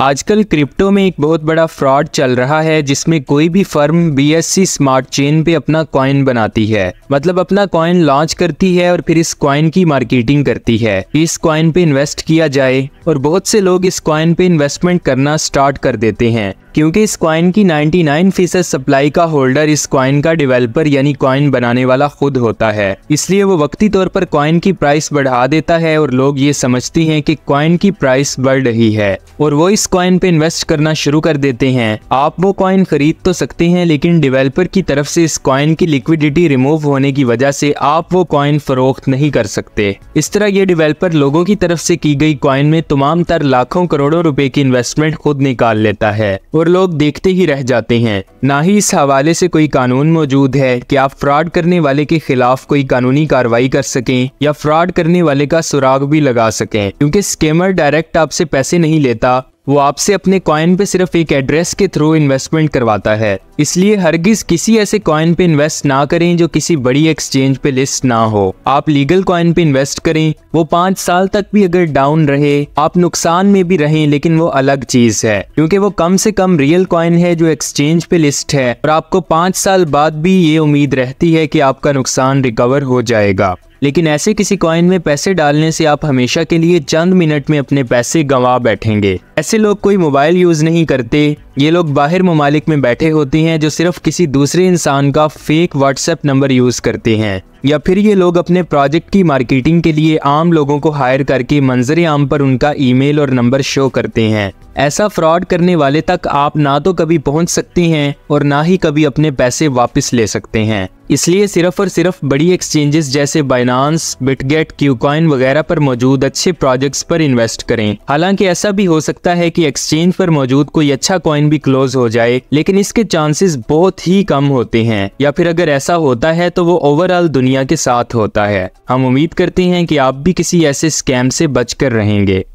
आजकल क्रिप्टो में एक बहुत बड़ा फ्रॉड चल रहा है जिसमें कोई भी फर्म बी स्मार्ट चेन पे अपना कॉइन बनाती है मतलब अपना कॉइन लॉन्च करती है और फिर इस कॉइन की मार्केटिंग करती है इस कॉइन पे इन्वेस्ट किया जाए और बहुत से लोग इस कॉइन पे इन्वेस्टमेंट करना स्टार्ट कर देते हैं क्योंकि इस कॉइन की 99 फीसद सप्लाई का होल्डर इस कॉइन का डेवलपर यानी कॉइन बनाने वाला खुद होता है इसलिए वो वक्ती तौर पर कॉइन की प्राइस बढ़ा देता है और लोग ये समझती हैं कि कॉइन की प्राइस बढ़ रही है और वो इस कॉइन पे इन्वेस्ट करना शुरू कर देते हैं आप वो कॉइन खरीद तो सकते हैं लेकिन डिवेलपर की तरफ से इस कॉइन की लिक्विडिटी रिमूव होने की वजह से आप वो कॉइन फरोख्त नहीं कर सकते इस तरह ये डिवेल्पर लोगों की तरफ से की गई कॉइन में तमाम तर लाखों करोड़ों रुपए की इन्वेस्टमेंट खुद निकाल लेता है और और लोग देखते ही रह जाते हैं ना ही इस हवाले से कोई कानून मौजूद है कि आप फ्रॉड करने वाले के खिलाफ कोई कानूनी कार्रवाई कर सकें या फ्रॉड करने वाले का सुराग भी लगा सकें क्योंकि स्केमर डायरेक्ट आपसे पैसे नहीं लेता वो आपसे अपने कॉइन पे सिर्फ एक एड्रेस के थ्रू इन्वेस्टमेंट करवाता है इसलिए हरगिज किसी ऐसे कॉइन पे इन्वेस्ट ना करें जो किसी बड़ी एक्सचेंज पे लिस्ट ना हो आप लीगल कॉइन पे इन्वेस्ट करें वो पाँच साल तक भी अगर डाउन रहे आप नुकसान में भी रहें लेकिन वो अलग चीज है क्योंकि वो कम से कम रियल कॉइन है जो एक्सचेंज पे लिस्ट है और आपको पाँच साल बाद भी ये उम्मीद रहती है की आपका नुकसान रिकवर हो जाएगा लेकिन ऐसे किसी कॉइन में पैसे डालने से आप हमेशा के लिए चंद मिनट में अपने पैसे गंवा बैठेंगे ऐसे लोग कोई मोबाइल यूज़ नहीं करते ये लोग बाहर ममालिक में बैठे होते हैं जो सिर्फ किसी दूसरे इंसान का फेक व्हाट्सएप नंबर यूज़ करते हैं या फिर ये लोग अपने प्रोजेक्ट की मार्केटिंग के लिए आम लोगों को हायर करके मंजर आम पर उनका ईमेल और नंबर शो करते हैं ऐसा फ्रॉड करने वाले तक आप ना तो कभी पहुंच सकते हैं और ना ही कभी अपने पैसे वापस ले सकते हैं इसलिए सिर्फ और सिर्फ बड़ी एक्सचेंजेस जैसे बाइनांस बिटगेट क्यूकॉइन वगैरह पर मौजूद अच्छे प्रोजेक्ट्स पर इन्वेस्ट करें हालांकि ऐसा भी हो सकता है कि एक्सचेंज पर मौजूद कोई अच्छा कॉइन भी क्लोज हो जाए लेकिन इसके चांसेस बहुत ही कम होते हैं या फिर अगर ऐसा होता है तो वो ओवरऑल दुनिया के साथ होता है हम उम्मीद करते हैं कि आप भी किसी ऐसे स्कैम से बचकर रहेंगे